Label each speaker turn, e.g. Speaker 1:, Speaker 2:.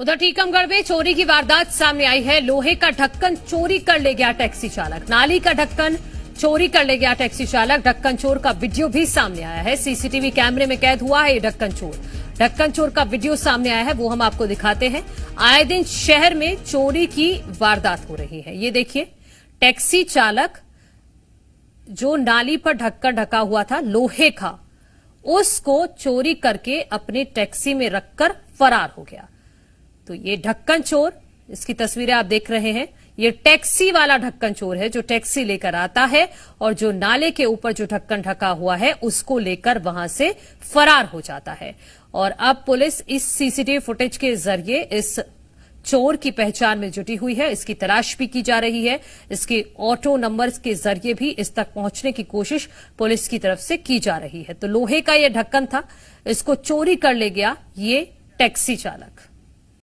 Speaker 1: उधर टीकमगढ़ में चोरी की वारदात सामने आई है लोहे का ढक्कन चोरी कर ले गया टैक्सी चालक नाली का ढक्कन चोरी कर ले गया टैक्सी चालक ढक्कन चोर का वीडियो भी सामने आया है सीसीटीवी कैमरे में कैद हुआ है ये ढक्कन चोर ढक्कन चोर का वीडियो सामने आया है वो हम आपको दिखाते हैं आए दिन शहर में चोरी की वारदात हो रही है ये देखिए टैक्सी चालक जो नाली पर ढक्कन ढका हुआ था लोहे का उसको चोरी करके अपने टैक्सी में रखकर फरार हो गया तो ये ढक्कन चोर इसकी तस्वीरें आप देख रहे हैं ये टैक्सी वाला ढक्कन चोर है जो टैक्सी लेकर आता है और जो नाले के ऊपर जो ढक्कन ढका हुआ है उसको लेकर वहां से फरार हो जाता है और अब पुलिस इस सीसीटीवी फुटेज के जरिए इस चोर की पहचान में जुटी हुई है इसकी तलाश भी की जा रही है इसके ऑटो नंबर के जरिए भी इस तक पहुंचने की कोशिश पुलिस की तरफ से की जा रही है तो लोहे का यह ढक्कन था इसको चोरी कर ले गया ये टैक्सी चालक